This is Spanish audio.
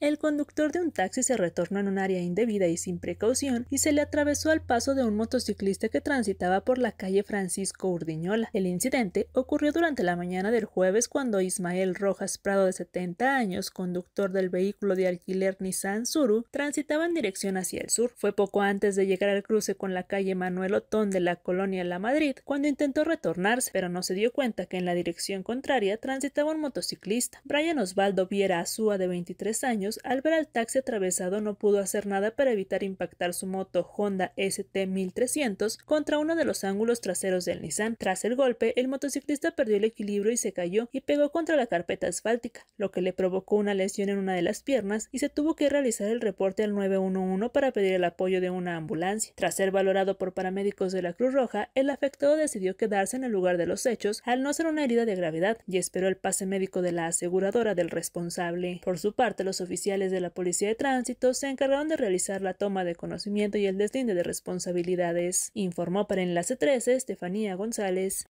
El conductor de un taxi se retornó en un área indebida y sin precaución y se le atravesó al paso de un motociclista que transitaba por la calle Francisco Urdiñola. El incidente ocurrió durante la mañana del jueves cuando Ismael Rojas Prado de 70 años, conductor del vehículo de alquiler Nissan Suru, transitaba en dirección hacia el sur. Fue poco antes de llegar al cruce con la calle Manuel Otón de la colonia La Madrid cuando intentó retornarse, pero no se dio cuenta que en la dirección contraria transitaba un motociclista. Brian Osvaldo Viera Azúa de 23 años al ver al taxi atravesado no pudo hacer nada para evitar impactar su moto Honda ST-1300 contra uno de los ángulos traseros del Nissan. Tras el golpe, el motociclista perdió el equilibrio y se cayó y pegó contra la carpeta asfáltica, lo que le provocó una lesión en una de las piernas y se tuvo que realizar el reporte al 911 para pedir el apoyo de una ambulancia. Tras ser valorado por paramédicos de la Cruz Roja, el afectado decidió quedarse en el lugar de los hechos al no ser una herida de gravedad y esperó el pase médico de la aseguradora del responsable. Por su parte, los oficiales oficiales de la Policía de Tránsito se encargaron de realizar la toma de conocimiento y el deslinde de responsabilidades, informó para Enlace 13 Estefanía González.